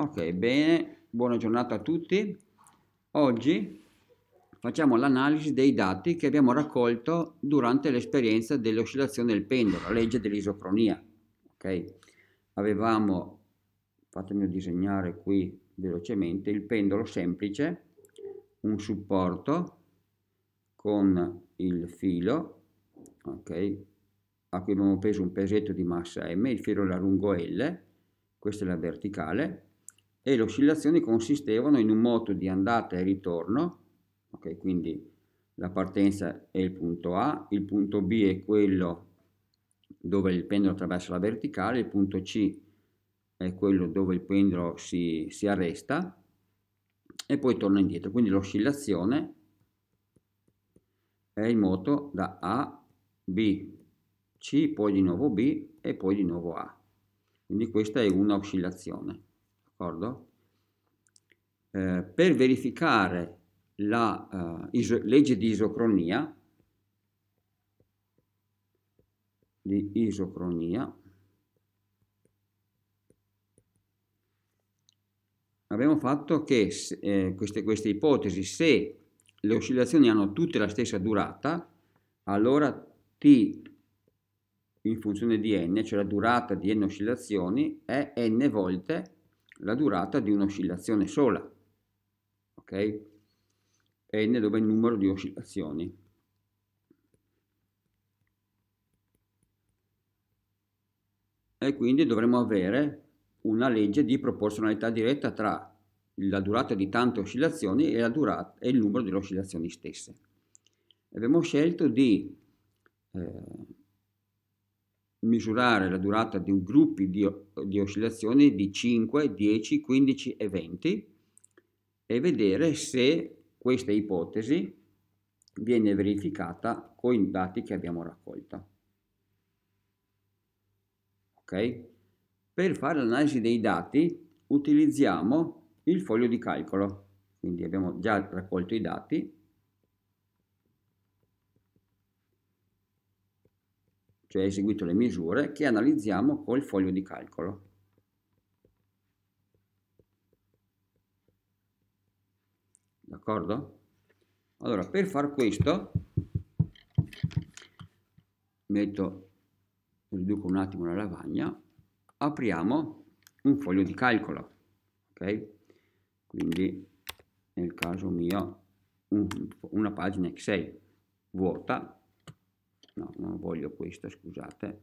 Ok, bene, buona giornata a tutti. Oggi facciamo l'analisi dei dati che abbiamo raccolto durante l'esperienza dell'oscillazione del pendolo, la legge dell'isocronia. Ok, avevamo, fatemi disegnare qui velocemente, il pendolo semplice, un supporto con il filo, ok, a cui abbiamo preso un pesetto di massa m, il filo era lungo L, questa è la verticale, e le oscillazioni consistevano in un moto di andata e ritorno, okay, quindi la partenza è il punto A, il punto B è quello dove il pendolo attraversa la verticale, il punto C è quello dove il pendolo si, si arresta e poi torna indietro, quindi l'oscillazione è il moto da A, B, C, poi di nuovo B e poi di nuovo A. Quindi questa è una oscillazione d'accordo? Eh, per verificare la uh, legge di isocronia, di isocronia, abbiamo fatto che eh, queste, queste ipotesi, se le oscillazioni hanno tutte la stessa durata, allora T in funzione di n, cioè la durata di n oscillazioni, è n volte la durata di un'oscillazione sola, ok? n dove il numero di oscillazioni. E quindi dovremo avere una legge di proporzionalità diretta tra la durata di tante oscillazioni e, durata, e il numero delle oscillazioni stesse. Abbiamo scelto di eh, misurare la durata di gruppi di, di oscillazioni di 5, 10, 15 e 20 e vedere se questa ipotesi viene verificata con i dati che abbiamo raccolto. Ok? Per fare l'analisi dei dati utilizziamo il foglio di calcolo, quindi abbiamo già raccolto i dati, cioè eseguito le misure, che analizziamo col foglio di calcolo. D'accordo? Allora, per far questo, metto, riduco un attimo la lavagna, apriamo un foglio di calcolo, ok? Quindi, nel caso mio, un, una pagina Excel vuota, no, non voglio questa, scusate.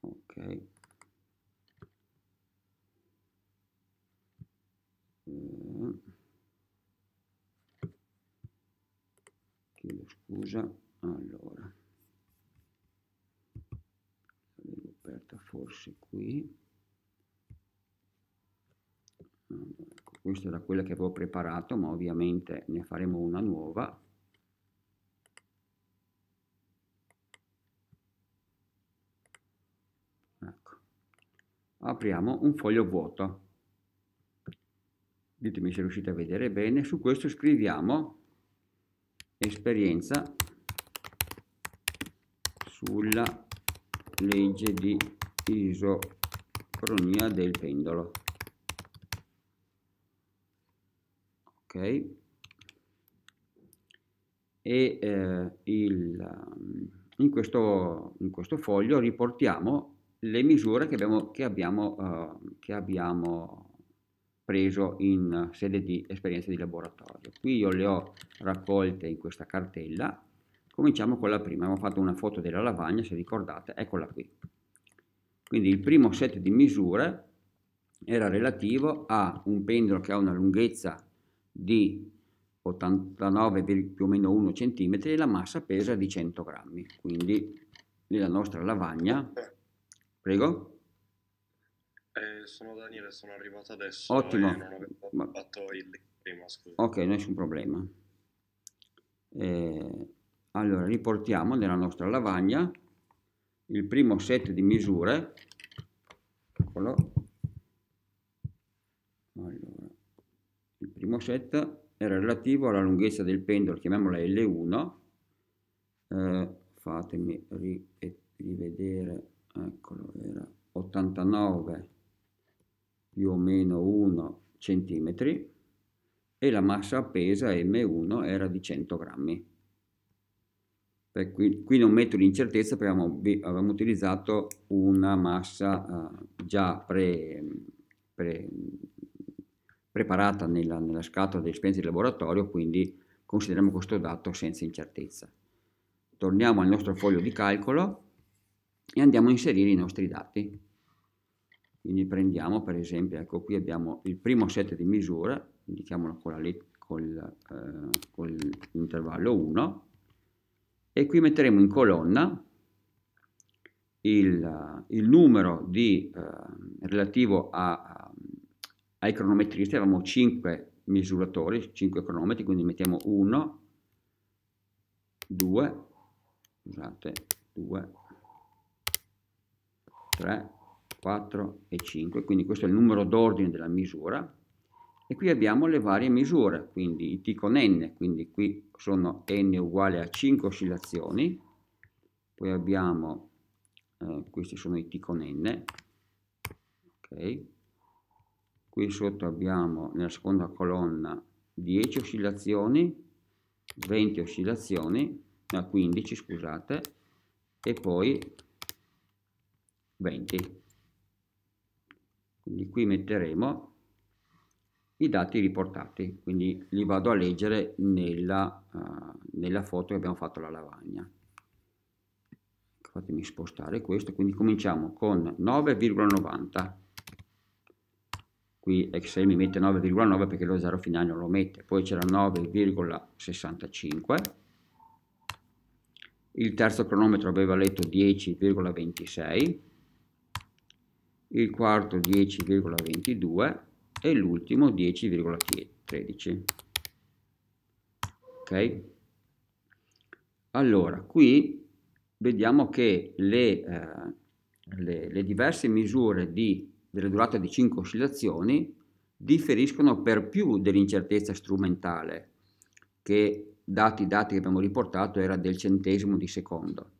Ok. Mm. Chiedo scusa. Allora. L'avevo aperta forse qui. Ecco, questa era quella che avevo preparato, ma ovviamente ne faremo una nuova apriamo un foglio vuoto ditemi se riuscite a vedere bene su questo scriviamo esperienza sulla legge di isocronia del pendolo ok e eh, il, in, questo, in questo foglio riportiamo le misure che abbiamo, che abbiamo, uh, che abbiamo preso in sede di esperienza di laboratorio. Qui io le ho raccolte in questa cartella. Cominciamo con la prima, abbiamo fatto una foto della lavagna, se ricordate, eccola qui. Quindi il primo set di misure era relativo a un pendolo che ha una lunghezza di 89, più o meno 1 cm e la massa pesa di 100 grammi. Quindi nella nostra lavagna Prego. Eh, sono Daniele, sono arrivato adesso. Ottimo. non avevo Ma... fatto il link prima, scusa. Ok, nessun problema. Eh, allora, riportiamo nella nostra lavagna il primo set di misure. Eccolo. Allora, il primo set era relativo alla lunghezza del pendolo, chiamiamola L1. Eh, fatemi rivedere eccolo era 89 più o meno 1 centimetri e la massa appesa M1 era di 100 grammi. Per cui, qui non metto l'incertezza perché avevamo, avevamo, utilizzato una massa eh, già pre, pre, preparata nella, nella scatola dell'esperienza di laboratorio, quindi consideriamo questo dato senza incertezza. Torniamo al nostro foglio di calcolo e andiamo a inserire i nostri dati. Quindi prendiamo per esempio, ecco qui abbiamo il primo set di misura, indichiamolo con, la eh, l'intervallo 1 e qui metteremo in colonna il, il numero di, eh, relativo a, ai cronometristi, avevamo 5 misuratori, 5 cronometri, quindi mettiamo 1, 2, scusate, 2, 3, 4 e 5, quindi questo è il numero d'ordine della misura, e qui abbiamo le varie misure, quindi i t con n, quindi qui sono n uguale a 5 oscillazioni, poi abbiamo, eh, questi sono i t con n, ok, qui sotto abbiamo nella seconda colonna 10 oscillazioni, 20 oscillazioni, no, 15 scusate, e poi 20. Quindi qui metteremo i dati riportati, quindi li vado a leggere nella, uh, nella foto che abbiamo fatto alla lavagna. Fatemi spostare questo, quindi cominciamo con 9,90. Qui Excel mi mette 9,9 perché lo 0 finale non lo mette, poi c'era 9,65. Il terzo cronometro aveva letto 10,26 il quarto 10,22 e l'ultimo 10,13. Ok? Allora, qui vediamo che le, eh, le, le diverse misure di, della durata di 5 oscillazioni differiscono per più dell'incertezza strumentale che dati i dati che abbiamo riportato era del centesimo di secondo.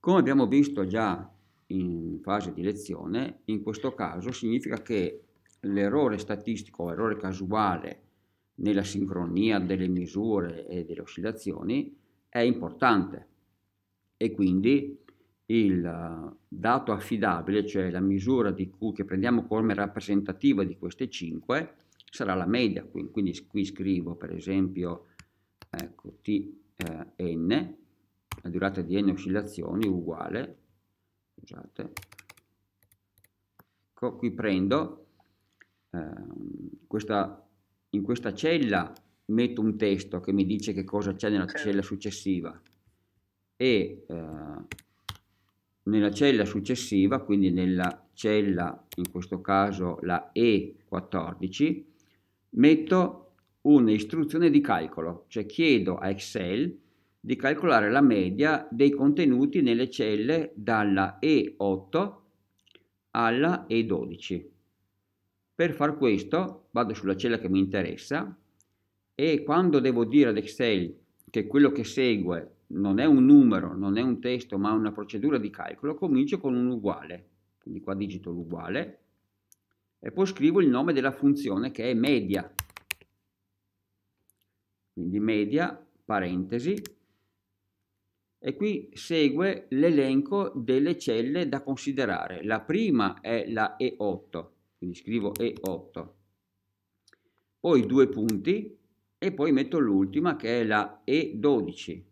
Come abbiamo visto già in fase di lezione, in questo caso significa che l'errore statistico, errore casuale nella sincronia delle misure e delle oscillazioni è importante e quindi il dato affidabile, cioè la misura di Q che prendiamo come rappresentativa di queste 5, sarà la media. Quindi qui scrivo per esempio ecco, Tn, eh, la durata di n oscillazioni uguale scusate, ecco, qui prendo, eh, questa, in questa cella metto un testo che mi dice che cosa c'è nella cella successiva e eh, nella cella successiva, quindi nella cella, in questo caso la E14, metto un'istruzione di calcolo, cioè chiedo a Excel di calcolare la media dei contenuti nelle celle dalla E8 alla E12. Per far questo vado sulla cella che mi interessa e quando devo dire ad Excel che quello che segue non è un numero, non è un testo, ma una procedura di calcolo, comincio con un uguale, quindi qua digito l'uguale, e poi scrivo il nome della funzione che è media, quindi media, parentesi, e qui segue l'elenco delle celle da considerare. La prima è la E8, quindi scrivo E8, poi due punti e poi metto l'ultima che è la E12,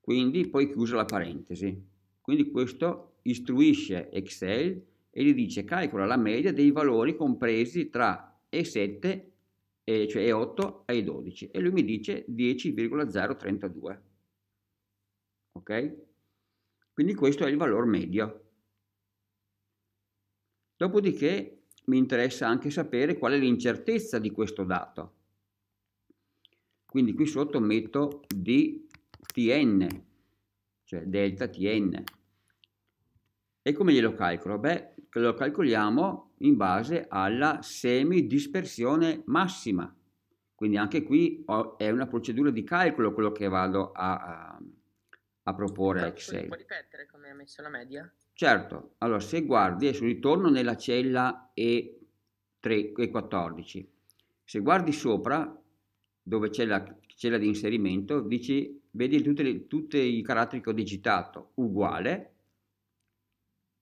quindi poi chiuso la parentesi. Quindi questo istruisce Excel e gli dice calcola la media dei valori compresi tra E7 e e cioè 8 ai 12 e lui mi dice 10,032 ok quindi questo è il valore medio dopodiché mi interessa anche sapere qual è l'incertezza di questo dato quindi qui sotto metto dtn cioè delta tn e come glielo calcolo? beh che lo calcoliamo in base alla semidispersione massima. Quindi anche qui ho, è una procedura di calcolo quello che vado a, a, a proporre a Excel. Puoi ripetere come ha messo la media? Certo, allora se guardi, adesso ritorno nella cella E3, E14, se guardi sopra dove c'è la cella di inserimento, dici, vedi tutti i caratteri che ho digitato, uguale,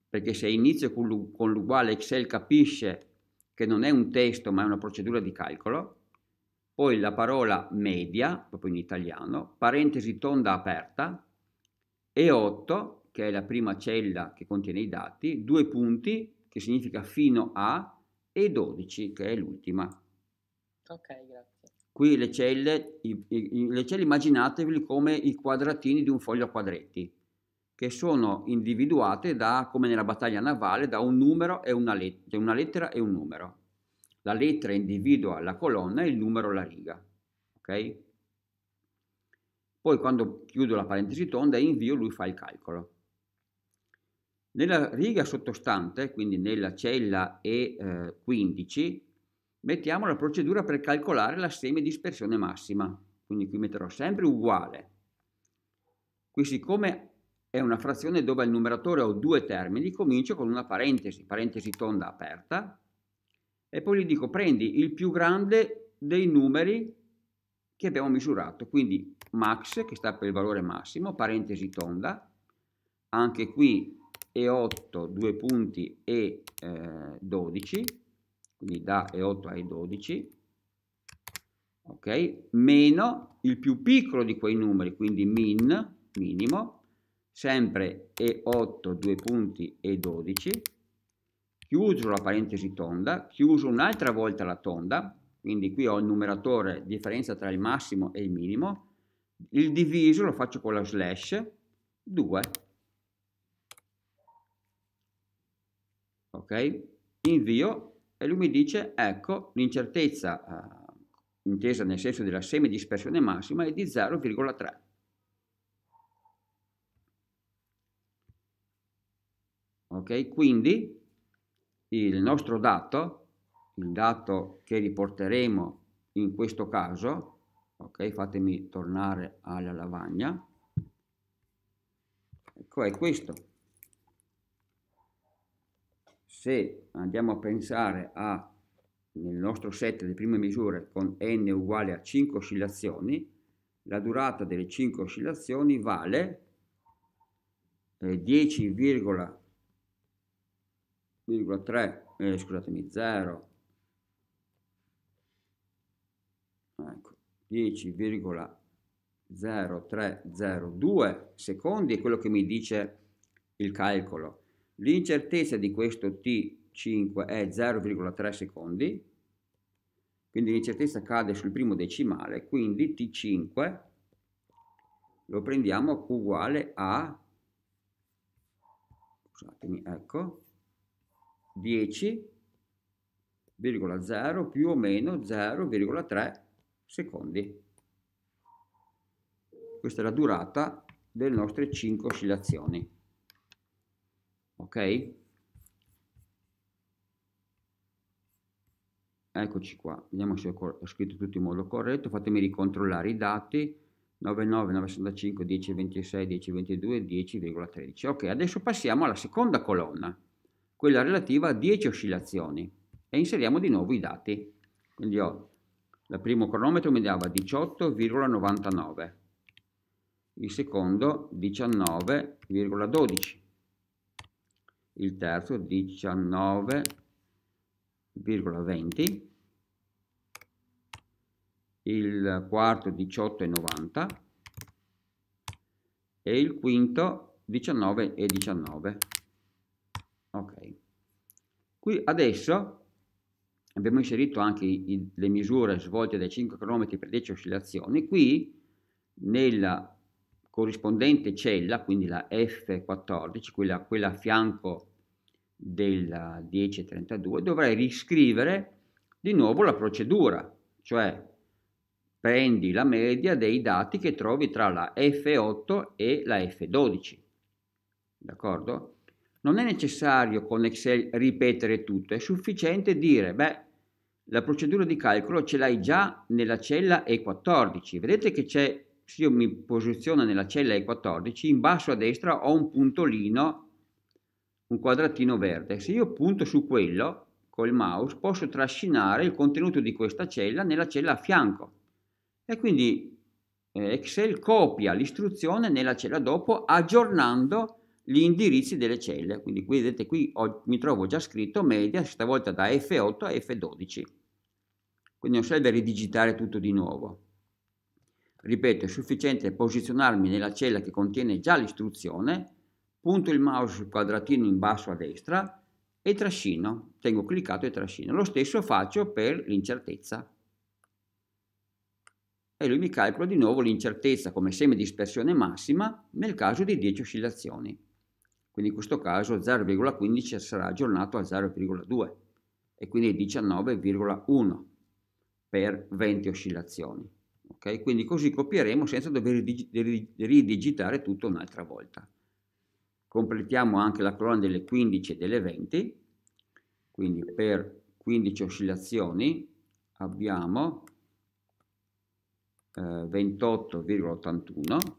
perché se inizio con l'uguale Excel capisce che non è un testo ma è una procedura di calcolo, poi la parola media, proprio in italiano, parentesi tonda aperta, E8, che è la prima cella che contiene i dati, due punti, che significa fino a, e 12, che è l'ultima. Ok, grazie. Qui le celle, i, i, le celle immaginatevele come i quadratini di un foglio a quadretti che sono individuate da, come nella battaglia navale, da un numero e una, let- cioè una lettera e un numero. La lettera individua la colonna e il numero la riga. Okay? Poi quando chiudo la parentesi tonda e invio, lui fa il calcolo. Nella riga sottostante, quindi nella cella E15, eh, mettiamo la procedura per calcolare la dispersione massima. Quindi qui metterò sempre uguale. Qui siccome è una frazione dove il numeratore ho due termini, comincio con una parentesi, parentesi tonda aperta, e poi gli dico prendi il più grande dei numeri che abbiamo misurato, quindi max, che sta per il valore massimo, parentesi tonda, anche qui E8, due punti, E12, eh, quindi da E8 a E12, ok? Meno il più piccolo di quei numeri, quindi min, minimo, sempre E8 2 punti e 12 chiuso la parentesi tonda chiuso un'altra volta la tonda quindi qui ho il numeratore differenza tra il massimo e il minimo il diviso lo faccio con la slash 2 ok invio e lui mi dice ecco l'incertezza eh, intesa nel senso della semidispersione massima è di 0,3 ok? Quindi il nostro dato, il dato che riporteremo in questo caso, ok? Fatemi tornare alla lavagna, ecco è questo. Se andiamo a pensare a, nel nostro set di prime misure con n uguale a 5 oscillazioni, la durata delle 5 oscillazioni vale 10,5 eh, eh, scusatemi, 0, ecco, 10,0302 secondi è quello che mi dice il calcolo. L'incertezza di questo T5 è 0,3 secondi, quindi l'incertezza cade sul primo decimale, quindi T5 lo prendiamo uguale a, scusatemi, ecco, 10,0 più o meno 0,3 secondi. Questa è la durata delle nostre 5 oscillazioni. Ok? Eccoci qua, vediamo se ho scritto tutto in modo corretto, fatemi ricontrollare i dati. 99, 965, 10, 26, 10,13. Ok, adesso passiamo alla seconda colonna quella relativa a 10 oscillazioni e inseriamo di nuovo i dati. Quindi ho il primo cronometro mi dava 18,99, il secondo 19,12, il terzo 19,20, il quarto 18,90 e il quinto 19,19. ,19. Qui adesso abbiamo inserito anche i, le misure svolte dai 5 cronometri per 10 oscillazioni. Qui nella corrispondente cella, quindi la F14, quella, quella a fianco della 1032, dovrei riscrivere di nuovo la procedura, cioè prendi la media dei dati che trovi tra la F8 e la F12. D'accordo? Non è necessario con Excel ripetere tutto, è sufficiente dire, beh, la procedura di calcolo ce l'hai già nella cella E14. Vedete che c'è, se io mi posiziono nella cella E14, in basso a destra ho un puntolino, un quadratino verde. Se io punto su quello, col mouse, posso trascinare il contenuto di questa cella nella cella a fianco. E quindi eh, Excel copia l'istruzione nella cella dopo aggiornando gli indirizzi delle celle. Quindi vedete qui ho, mi trovo già scritto media, stavolta da F8 a F12. Quindi non serve ridigitare tutto di nuovo. Ripeto, è sufficiente posizionarmi nella cella che contiene già l'istruzione, punto il mouse sul quadratino in basso a destra e trascino. Tengo cliccato e trascino. Lo stesso faccio per l'incertezza. E lui mi calcola di nuovo l'incertezza come seme di dispersione massima nel caso di 10 oscillazioni. Quindi in questo caso 0,15 sarà aggiornato a 0,2 e quindi 19,1 per 20 oscillazioni. Okay? Quindi così copieremo senza dover ridigitare tutto un'altra volta. Completiamo anche la colonna delle 15 e delle 20, quindi per 15 oscillazioni abbiamo eh, 28,81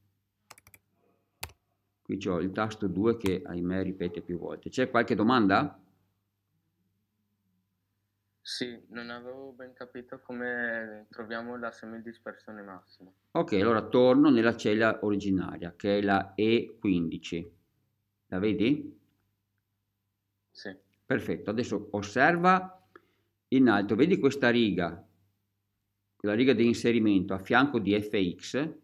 Qui ho il tasto 2 che ahimè ripete più volte. C'è qualche domanda? Sì, non avevo ben capito come troviamo la semidispersione massima. Ok, allora torno nella cella originaria che è la E15. La vedi? Sì. Perfetto, adesso osserva in alto, vedi questa riga, la riga di inserimento a fianco di fx,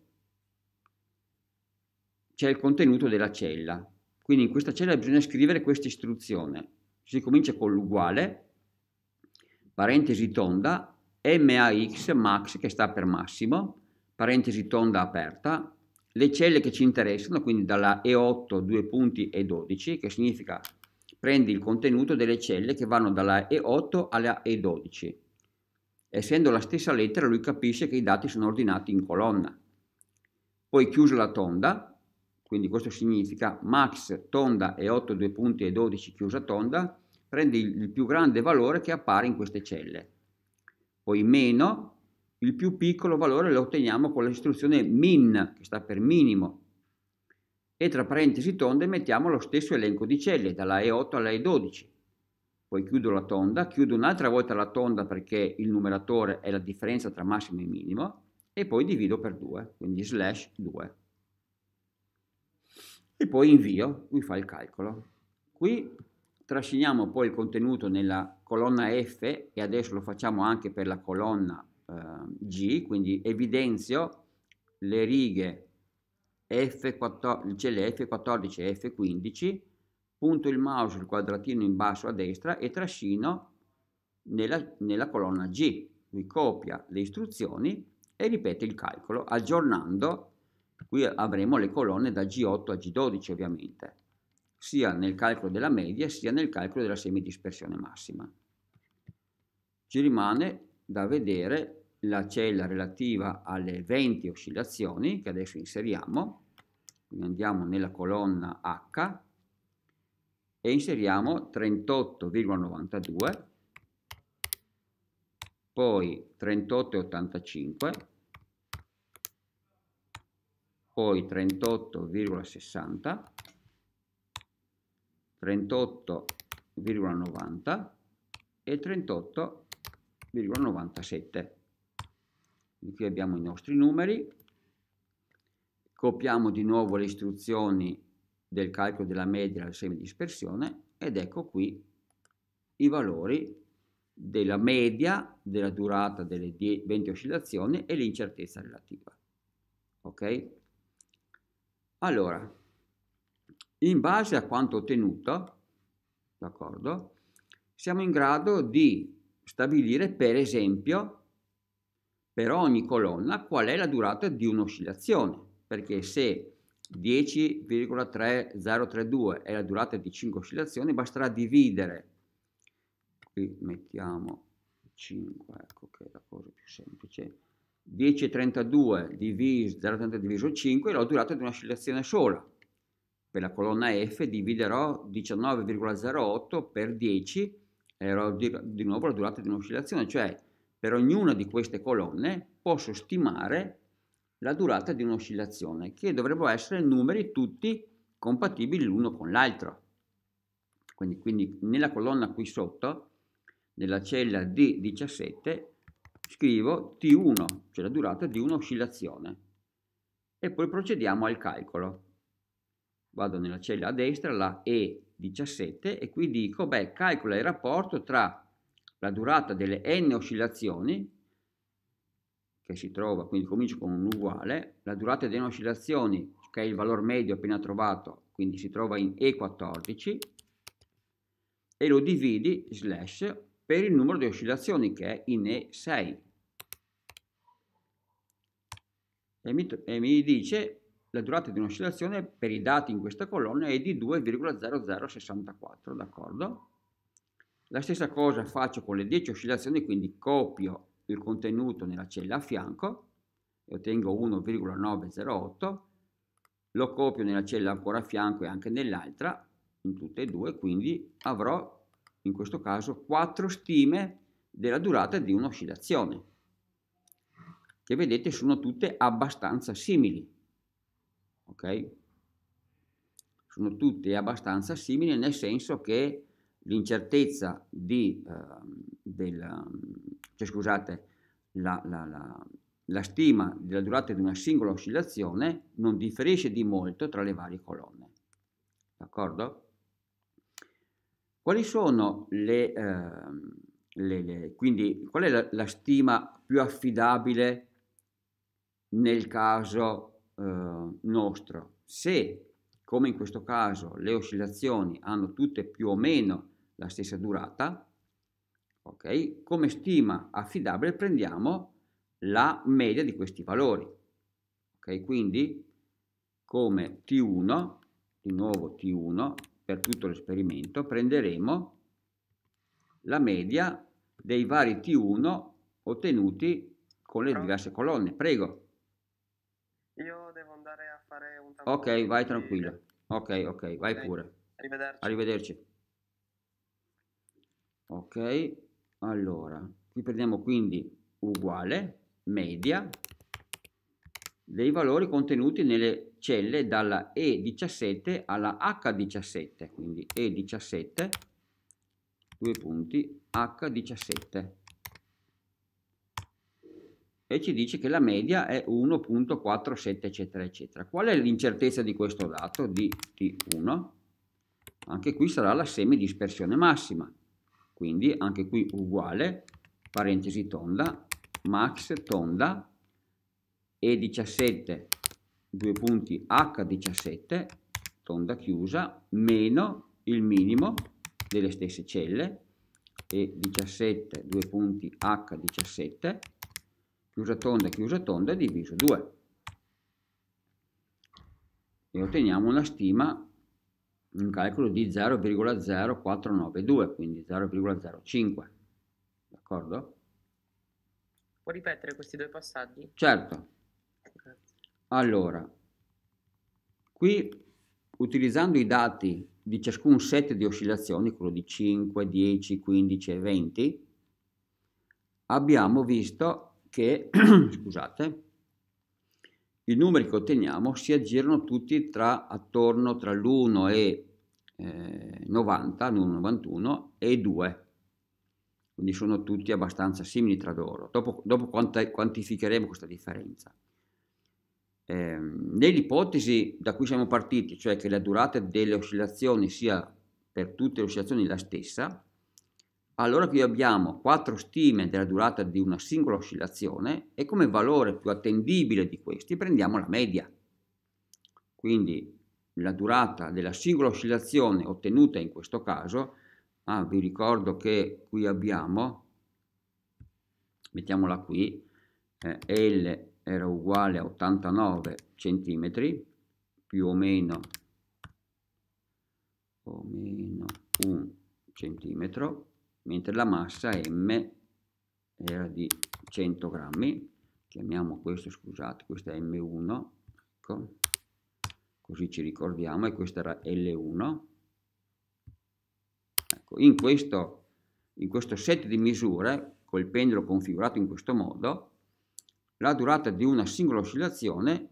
c'è il contenuto della cella. Quindi in questa cella bisogna scrivere questa istruzione. Si comincia con l'uguale, parentesi tonda, MAX, max che sta per massimo, parentesi tonda aperta, le celle che ci interessano, quindi dalla E8 2 punti E12, che significa prendi il contenuto delle celle che vanno dalla E8 alla E12. Essendo la stessa lettera lui capisce che i dati sono ordinati in colonna. Poi chiuso la tonda, quindi questo significa max tonda e 8 2 punti e 12 chiusa tonda, prendi il più grande valore che appare in queste celle. Poi meno, il più piccolo valore lo otteniamo con l'istruzione min, che sta per minimo, e tra parentesi tonde mettiamo lo stesso elenco di celle, dalla E8 alla E12. Poi chiudo la tonda, chiudo un'altra volta la tonda perché il numeratore è la differenza tra massimo e minimo, e poi divido per 2, quindi slash 2 e poi invio, mi fa il calcolo. Qui trasciniamo poi il contenuto nella colonna F e adesso lo facciamo anche per la colonna eh, G, quindi evidenzio le righe F14, cioè le F14 e F15, punto il mouse, il quadratino in basso a destra e trascino nella, nella colonna G. Mi copia le istruzioni e ripete il calcolo aggiornando Qui avremo le colonne da G8 a G12 ovviamente, sia nel calcolo della media sia nel calcolo della semidispersione massima. Ci rimane da vedere la cella relativa alle 20 oscillazioni che adesso inseriamo, quindi andiamo nella colonna H e inseriamo 38,92, poi 38,85, poi 38,60, 38,90 e 38,97. Qui abbiamo i nostri numeri, copiamo di nuovo le istruzioni del calcolo della media del semidispersione ed ecco qui i valori della media della durata delle 20 oscillazioni e l'incertezza relativa. Ok? Allora, in base a quanto ottenuto, d'accordo, siamo in grado di stabilire, per esempio, per ogni colonna qual è la durata di un'oscillazione, perché se 10,3032 è la durata di 5 oscillazioni, basterà dividere, qui mettiamo 5, ecco che è la cosa più semplice, 10,32 diviso 0,30 diviso 5 l'ho durata di un'oscillazione sola. Per la colonna F dividerò 19,08 per 10 e avrò di nuovo la durata di un'oscillazione, cioè per ognuna di queste colonne posso stimare la durata di un'oscillazione, che dovrebbero essere numeri tutti compatibili l'uno con l'altro. Quindi, quindi nella colonna qui sotto, nella cella D17, scrivo T1, cioè la durata di un'oscillazione, e poi procediamo al calcolo. Vado nella cella a destra, la E17, e qui dico, beh, calcola il rapporto tra la durata delle n oscillazioni, che si trova, quindi comincio con un uguale, la durata delle n oscillazioni, che è il valore medio appena trovato, quindi si trova in E14, e lo dividi slash per il numero di oscillazioni che è in E6. E mi, e mi dice la durata di un'oscillazione per i dati in questa colonna è di 2,0064, d'accordo? La stessa cosa faccio con le 10 oscillazioni, quindi copio il contenuto nella cella a fianco e ottengo 1,908, lo copio nella cella ancora a fianco e anche nell'altra, in tutte e due, quindi avrò in questo caso, quattro stime della durata di un'oscillazione, che vedete sono tutte abbastanza simili. Ok? Sono tutte abbastanza simili nel senso che l'incertezza di, eh, della, cioè, scusate, la, la, la, la stima della durata di una singola oscillazione non differisce di molto tra le varie colonne. D'accordo? Quali sono le, eh, le, le quindi qual è la, la, stima più affidabile nel caso eh, nostro? Se, come in questo caso, le oscillazioni hanno tutte più o meno la stessa durata, ok? Come stima affidabile prendiamo la media di questi valori, ok? Quindi come T1, di nuovo T1 per tutto l'esperimento, prenderemo la media dei vari T1 ottenuti con le diverse colonne. Prego. Io devo andare a fare un tampone. Ok, vai tranquillo. E... Ok, ok, vai okay. pure. Arrivederci. Arrivederci. Ok, allora, qui prendiamo quindi uguale media dei valori contenuti nelle celle dalla E17 alla H17, quindi E17, due punti, H17. E ci dice che la media è 1.47 eccetera eccetera. Qual è l'incertezza di questo dato di T1? Anche qui sarà la semidispersione massima, quindi anche qui uguale, parentesi tonda, max tonda, E17 due punti H17, tonda chiusa, meno il minimo delle stesse celle e 17, due punti H17, chiusa tonda, chiusa tonda, diviso 2. E otteniamo una stima, un calcolo di 0,0492, quindi 0,05. D'accordo? Può ripetere questi due passaggi? Certo. Allora, qui utilizzando i dati di ciascun set di oscillazioni, quello di 5, 10, 15 e 20, abbiamo visto che, scusate, i numeri che otteniamo si aggirano tutti tra, attorno tra l'1 e eh, 90, l'1,91 e 2 quindi sono tutti abbastanza simili tra loro. Dopo, dopo quantificheremo questa differenza nell'ipotesi ehm, da cui siamo partiti, cioè che la durata delle oscillazioni sia per tutte le oscillazioni la stessa, allora qui abbiamo quattro stime della durata di una singola oscillazione e come valore più attendibile di questi prendiamo la media. Quindi la durata della singola oscillazione ottenuta in questo caso, ah, vi ricordo che qui abbiamo, mettiamola qui, eh, L era uguale a 89 cm più o meno o meno un centimetro mentre la massa m era di 100 grammi chiamiamo questo scusate questa m1 ecco così ci ricordiamo e questa era l1 ecco in questo in questo set di misure col pendolo configurato in questo modo la durata di una singola oscillazione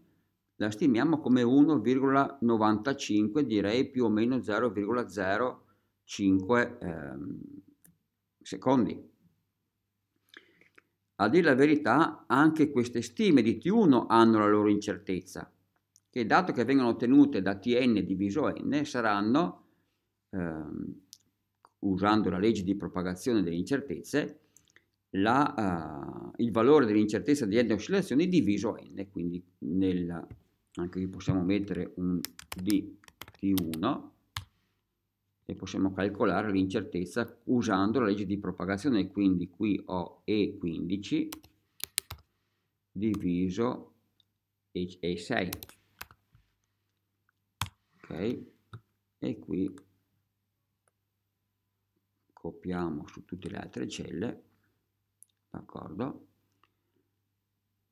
la stimiamo come 1,95, direi più o meno 0,05 ehm, secondi. A dire la verità, anche queste stime di T1 hanno la loro incertezza, che dato che vengono ottenute da Tn diviso n, saranno, ehm, usando la legge di propagazione delle incertezze, la, uh, il valore dell'incertezza di n oscillazioni diviso n, quindi nel, anche qui possiamo mettere un d di 1 e possiamo calcolare l'incertezza usando la legge di propagazione, quindi qui ho E15 diviso E6. Ok, e qui copiamo su tutte le altre celle d'accordo?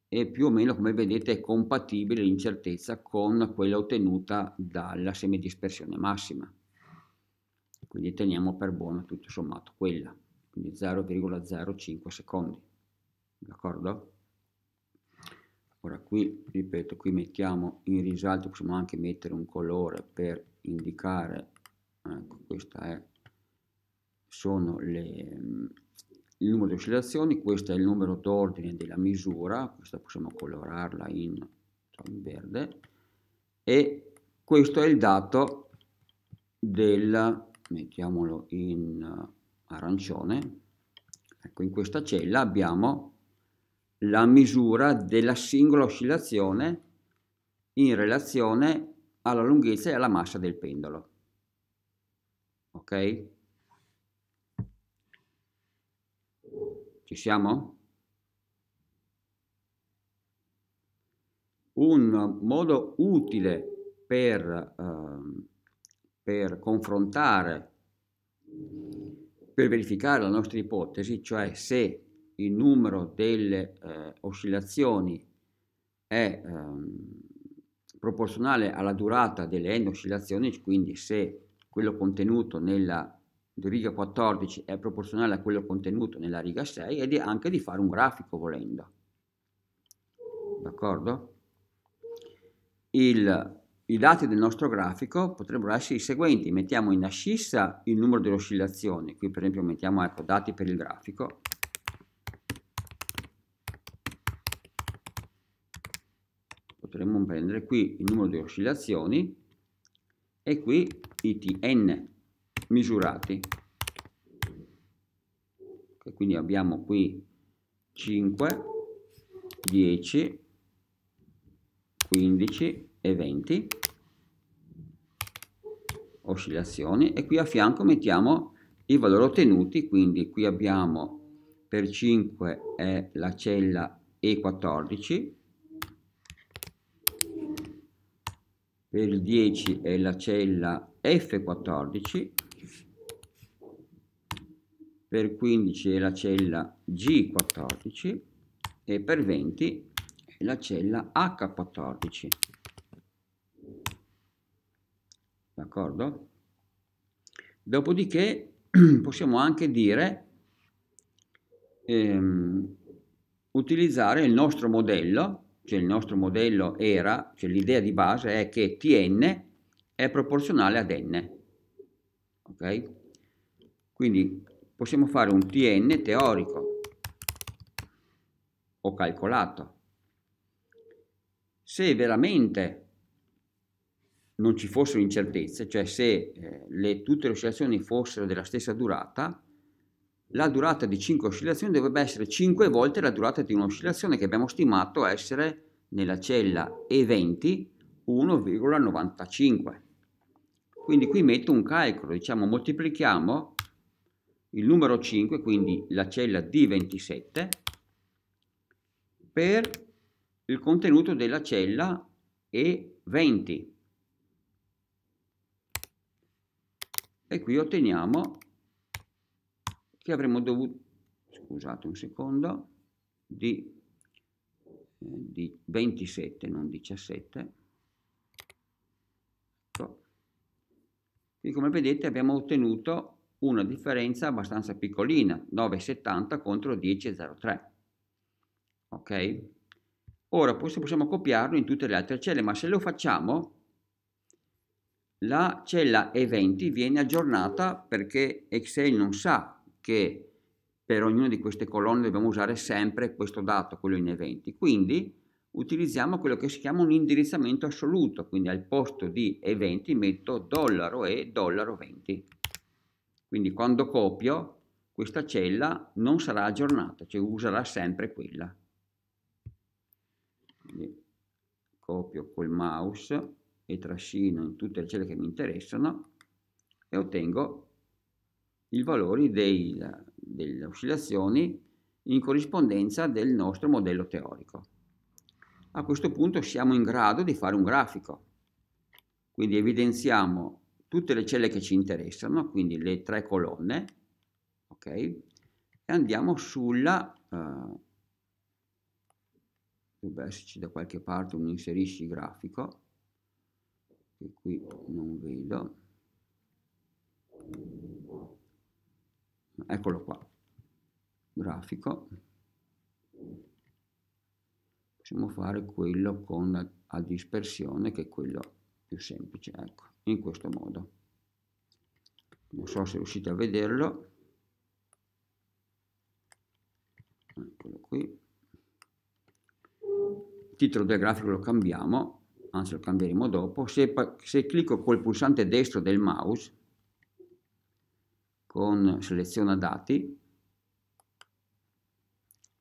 E più o meno, come vedete, è compatibile l'incertezza con quella ottenuta dalla semidispersione massima. Quindi teniamo per buona tutto sommato quella, quindi 0,05 secondi, d'accordo? Ora qui, ripeto, qui mettiamo in risalto, possiamo anche mettere un colore per indicare, ecco, questa è, sono le, il numero di oscillazioni, questo è il numero d'ordine della misura, questa possiamo colorarla in, in verde, e questo è il dato del, mettiamolo in eh, arancione, ecco in questa cella abbiamo la misura della singola oscillazione in relazione alla lunghezza e alla massa del pendolo. Ok? Ci siamo? Un modo utile per, eh, per confrontare, per verificare la nostra ipotesi, cioè se il numero delle eh, oscillazioni è ehm, proporzionale alla durata delle n oscillazioni, quindi se quello contenuto nella di riga 14 è proporzionale a quello contenuto nella riga 6 ed è anche di fare un grafico volendo. D'accordo? I dati del nostro grafico potrebbero essere i seguenti. Mettiamo in ascissa il numero delle oscillazioni. Qui per esempio mettiamo ecco, dati per il grafico. Potremmo prendere qui il numero delle oscillazioni e qui i tn misurati. E quindi abbiamo qui 5, 10, 15 e 20 oscillazioni e qui a fianco mettiamo i valori ottenuti quindi qui abbiamo per 5 è la cella E14 per 10 è la cella F14 per 15 è la cella G14 e per 20 è la cella H14. D'accordo? Dopodiché possiamo anche dire ehm, utilizzare il nostro modello, cioè il nostro modello era, cioè l'idea di base è che Tn è proporzionale ad n. Ok? Quindi possiamo fare un TN teorico o calcolato. Se veramente non ci fossero incertezze, cioè se eh, le, tutte le oscillazioni fossero della stessa durata, la durata di 5 oscillazioni dovrebbe essere 5 volte la durata di un'oscillazione che abbiamo stimato essere nella cella E20 1,95. Quindi qui metto un calcolo, diciamo moltiplichiamo il numero 5, quindi la cella D27, per il contenuto della cella E20. E qui otteniamo che avremmo dovuto, scusate un secondo, di, eh, di 27, non 17. Ecco. E come vedete abbiamo ottenuto una differenza abbastanza piccolina, 9,70 contro 10,03. Ok? Ora possiamo copiarlo in tutte le altre celle, ma se lo facciamo la cella eventi viene aggiornata perché Excel non sa che per ognuna di queste colonne dobbiamo usare sempre questo dato, quello in eventi. Quindi utilizziamo quello che si chiama un indirizzamento assoluto, quindi al posto di eventi metto dollaro E, dollaro 20. Quindi quando copio, questa cella non sarà aggiornata, cioè userà sempre quella. Quindi copio col mouse e trascino in tutte le celle che mi interessano e ottengo i valori dei, delle oscillazioni in corrispondenza del nostro modello teorico. A questo punto siamo in grado di fare un grafico, quindi evidenziamo tutte le celle che ci interessano, quindi le tre colonne, ok? E andiamo sulla... Uh, dovrebbe esserci da qualche parte un inserisci grafico, che qui non vedo. Eccolo qua, grafico. Possiamo fare quello con la dispersione che è quello più semplice, ecco in questo modo non so se riuscite a vederlo eccolo qui il titolo del grafico lo cambiamo anzi lo cambieremo dopo se, se clicco col pulsante destro del mouse con seleziona dati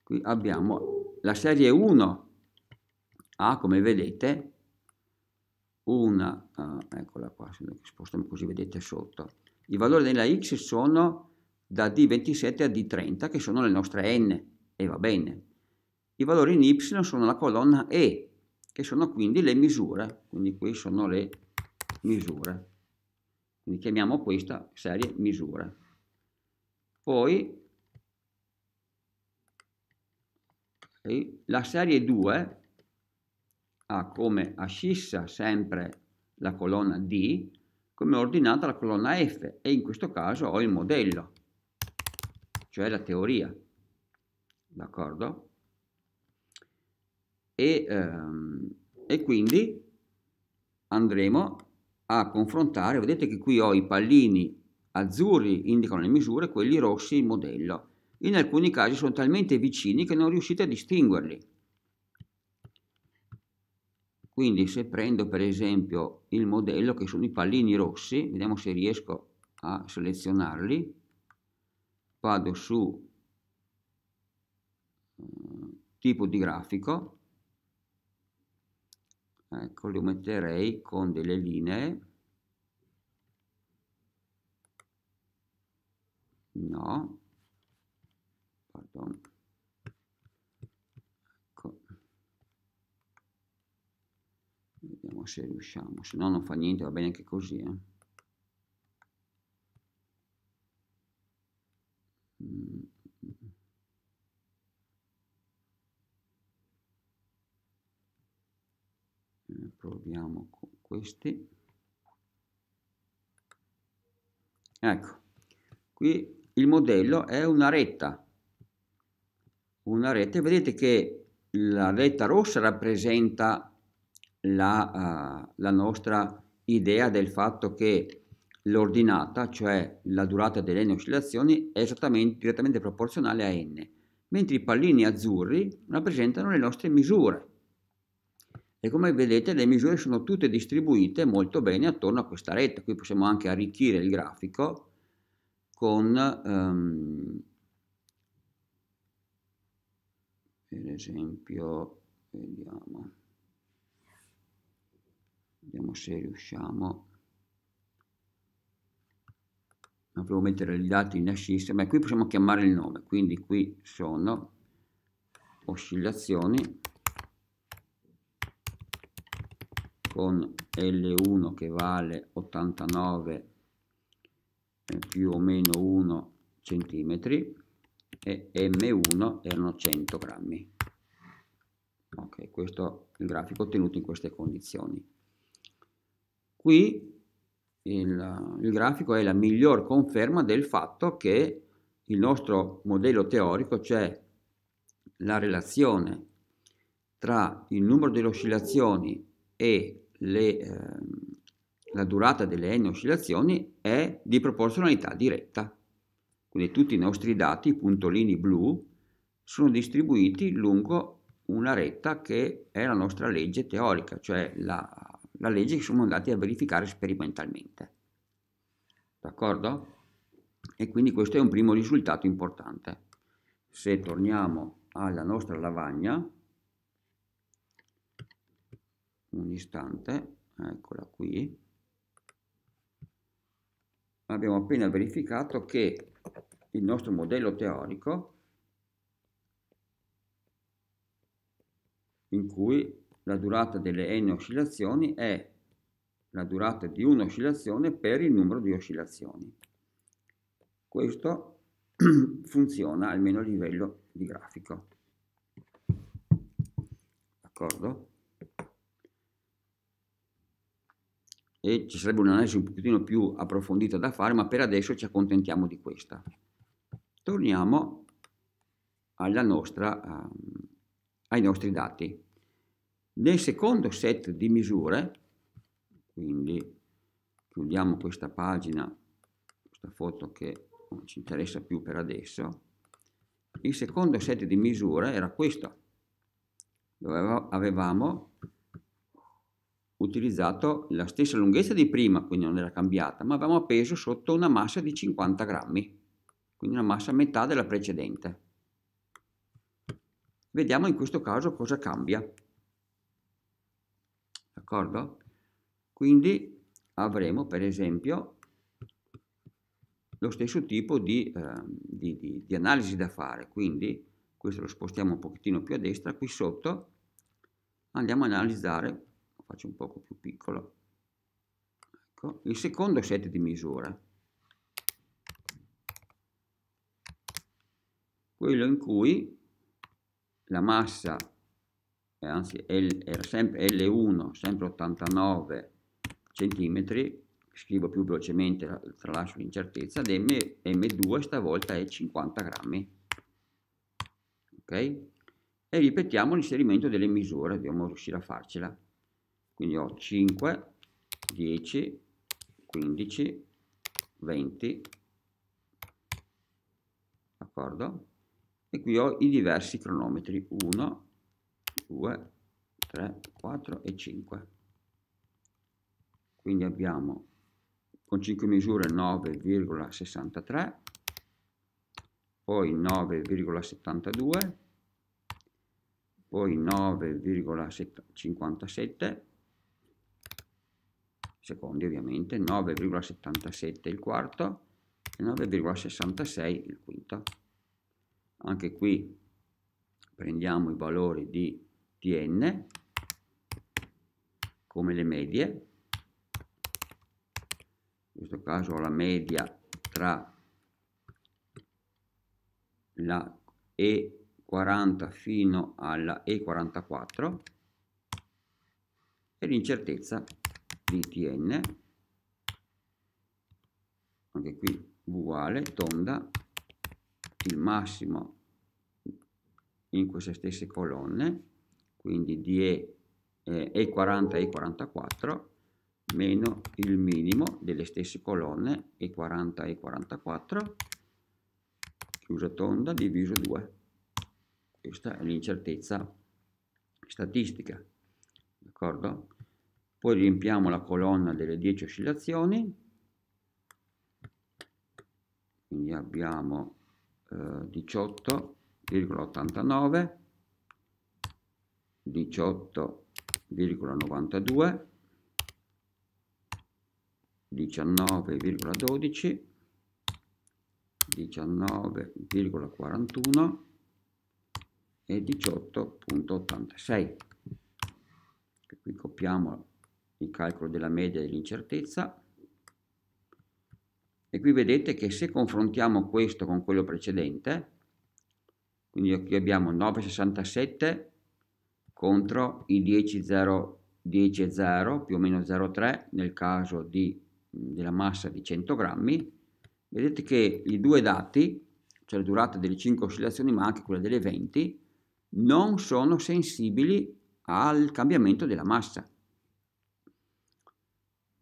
qui abbiamo la serie 1 A come vedete una, eh, eccola qua, se spostiamo così vedete sotto, i valori della x sono da D27 a D30 che sono le nostre n e va bene. I valori in y sono la colonna E che sono quindi le misure, quindi qui sono le misure. Quindi chiamiamo questa serie misure. Poi la serie 2 ha come ascissa sempre la colonna D, come ordinata la colonna F e in questo caso ho il modello, cioè la teoria, d'accordo? E, ehm, e quindi andremo a confrontare, vedete che qui ho i pallini azzurri indicano le misure, quelli rossi il modello. In alcuni casi sono talmente vicini che non riuscite a distinguerli. Quindi se prendo per esempio il modello che sono i pallini rossi, vediamo se riesco a selezionarli, vado su eh, tipo di grafico, ecco lo metterei con delle linee, no, pardon, vediamo se riusciamo, se no non fa niente, va bene anche così. Eh. Mm. eh proviamo con questi. Ecco, qui il modello è una retta. Una rete, vedete che la retta rossa rappresenta la, uh, la nostra idea del fatto che l'ordinata, cioè la durata delle n oscillazioni, è esattamente direttamente proporzionale a n, mentre i pallini azzurri rappresentano le nostre misure. E come vedete le misure sono tutte distribuite molto bene attorno a questa retta. Qui possiamo anche arricchire il grafico con, um, per esempio, vediamo, vediamo se riusciamo non dovrò mettere i dati in assist ma qui possiamo chiamare il nome quindi qui sono oscillazioni con L1 che vale 89 più o meno 1 cm e M1 erano 100 grammi ok questo è il grafico ottenuto in queste condizioni Qui il, il grafico è la miglior conferma del fatto che il nostro modello teorico, cioè la relazione tra il numero delle oscillazioni e le, eh, la durata delle n oscillazioni è di proporzionalità diretta. Quindi tutti i nostri dati, i puntolini blu, sono distribuiti lungo una retta che è la nostra legge teorica, cioè la la legge che siamo andati a verificare sperimentalmente. D'accordo? E quindi questo è un primo risultato importante. Se torniamo alla nostra lavagna, un istante, eccola qui, abbiamo appena verificato che il nostro modello teorico in cui la durata delle n oscillazioni è la durata di un'oscillazione per il numero di oscillazioni. Questo funziona almeno a livello di grafico. D'accordo? E ci sarebbe un'analisi un pochettino più approfondita da fare, ma per adesso ci accontentiamo di questa. Torniamo alla nostra, ehm, ai nostri dati. Nel secondo set di misure, quindi chiudiamo questa pagina, questa foto che non ci interessa più per adesso, il secondo set di misure era questo, dove avevamo utilizzato la stessa lunghezza di prima, quindi non era cambiata, ma avevamo appeso sotto una massa di 50 grammi, quindi una massa a metà della precedente. Vediamo in questo caso cosa cambia d'accordo? Quindi avremo per esempio lo stesso tipo di, eh, di, di, di analisi da fare, quindi questo lo spostiamo un pochettino più a destra, qui sotto andiamo a analizzare, lo faccio un poco più piccolo, ecco, il secondo set di misura, quello in cui la massa eh, anzi L, era sempre L1, sempre 89 cm, scrivo più velocemente, tralascio l'incertezza, ed M, 2 stavolta è 50 grammi. Ok? E ripetiamo l'inserimento delle misure, dobbiamo riuscire a farcela. Quindi ho 5, 10, 15, 20, d'accordo? E qui ho i diversi cronometri, 1, 2, 3, 4 e 5. Quindi abbiamo con 5 misure 9,63, poi 9,72, poi 9,57 secondi ovviamente, 9,77 il quarto e 9,66 il quinto. Anche qui prendiamo i valori di di come le medie in questo caso la media tra la E40 fino alla E44 e l'incertezza di Tn anche qui uguale tonda il massimo in queste stesse colonne quindi di E, eh, E40 e E44 meno il minimo delle stesse colonne E40 e E44 chiusa tonda diviso 2 questa è l'incertezza statistica d'accordo? poi riempiamo la colonna delle 10 oscillazioni quindi abbiamo eh, 18,89 18,92 19,12 19,41 e 18,86 qui copiamo il calcolo della media dell'incertezza e qui vedete che se confrontiamo questo con quello precedente quindi qui abbiamo 9,67 contro i 10,0 10, più o meno 0,3 nel caso di, della massa di 100 grammi, vedete che i due dati, cioè la durata delle 5 oscillazioni ma anche quella delle 20, non sono sensibili al cambiamento della massa.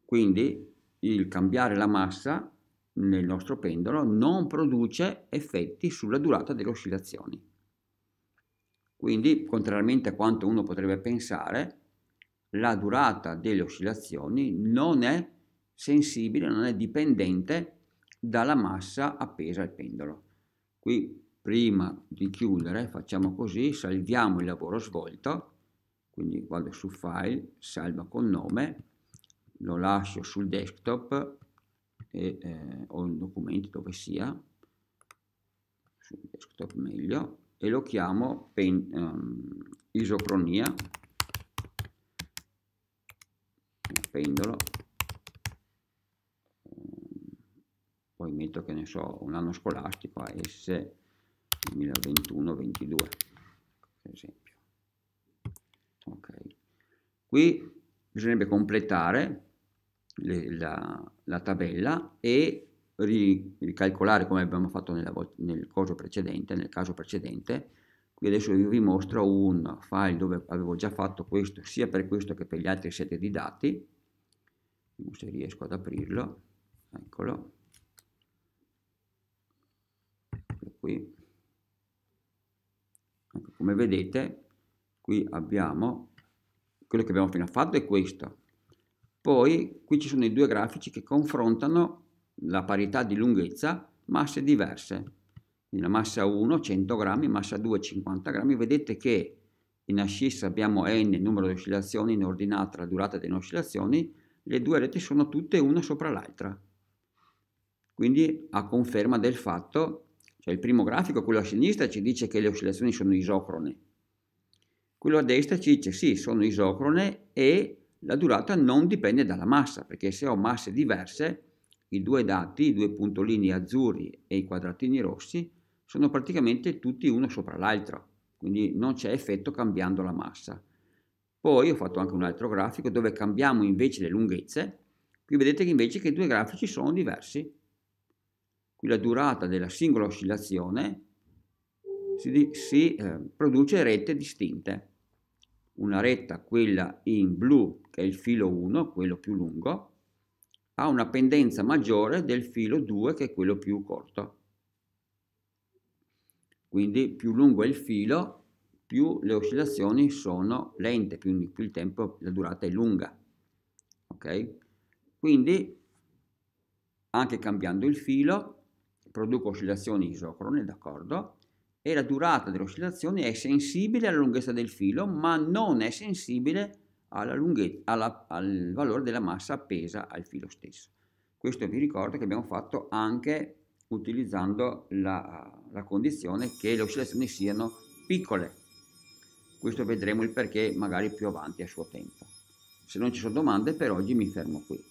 Quindi il cambiare la massa nel nostro pendolo non produce effetti sulla durata delle oscillazioni. Quindi, contrariamente a quanto uno potrebbe pensare, la durata delle oscillazioni non è sensibile, non è dipendente dalla massa appesa al pendolo. Qui prima di chiudere facciamo così, salviamo il lavoro svolto, quindi vado su file, salva con nome, lo lascio sul desktop e, eh, o il documento dove sia, sul desktop meglio, e lo chiamo pen, um, isocronia pendolo ehm, poi metto che ne so un anno scolastico S 2021-22 per esempio ok qui bisognerebbe completare le, la, la tabella e ricalcolare come abbiamo fatto nella, nel, precedente, nel caso precedente. Qui adesso io vi mostro un file dove avevo già fatto questo sia per questo che per gli altri set di dati. Vediamo se riesco ad aprirlo. Eccolo. Eccolo qui. Ecco, come vedete qui abbiamo quello che abbiamo appena fatto è questo. Poi qui ci sono i due grafici che confrontano la parità di lunghezza, masse diverse. Quindi la massa 1 100 grammi, massa 2 50 grammi. Vedete che in ascissa abbiamo n numero di oscillazioni, in ordinata la durata delle oscillazioni, le due reti sono tutte una sopra l'altra. Quindi a conferma del fatto, cioè il primo grafico, quello a sinistra, ci dice che le oscillazioni sono isocrone. Quello a destra ci dice sì, sono isocrone e la durata non dipende dalla massa, perché se ho masse diverse i due dati, i due puntolini azzurri e i quadratini rossi, sono praticamente tutti uno sopra l'altro, quindi non c'è effetto cambiando la massa. Poi ho fatto anche un altro grafico dove cambiamo invece le lunghezze, qui vedete che invece che i due grafici sono diversi. Qui la durata della singola oscillazione si, si eh, produce rette distinte. Una retta, quella in blu, che è il filo 1, quello più lungo, ha una pendenza maggiore del filo 2 che è quello più corto. Quindi più lungo è il filo, più le oscillazioni sono lente, più, il tempo, la durata è lunga. Ok? Quindi anche cambiando il filo produco oscillazioni isocrone, d'accordo? E la durata dell'oscillazione è sensibile alla lunghezza del filo, ma non è sensibile alla lunghezza, alla, al valore della massa appesa al filo stesso. Questo vi ricordo che abbiamo fatto anche utilizzando la, la condizione che le oscillazioni siano piccole. Questo vedremo il perché magari più avanti a suo tempo. Se non ci sono domande per oggi mi fermo qui.